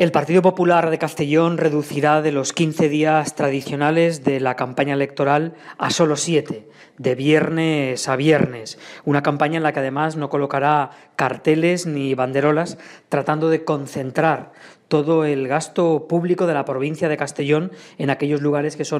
El Partido Popular de Castellón reducirá de los 15 días tradicionales de la campaña electoral a solo 7, de viernes a viernes. Una campaña en la que además no colocará carteles ni banderolas, tratando de concentrar todo el gasto público de la provincia de Castellón en aquellos lugares que son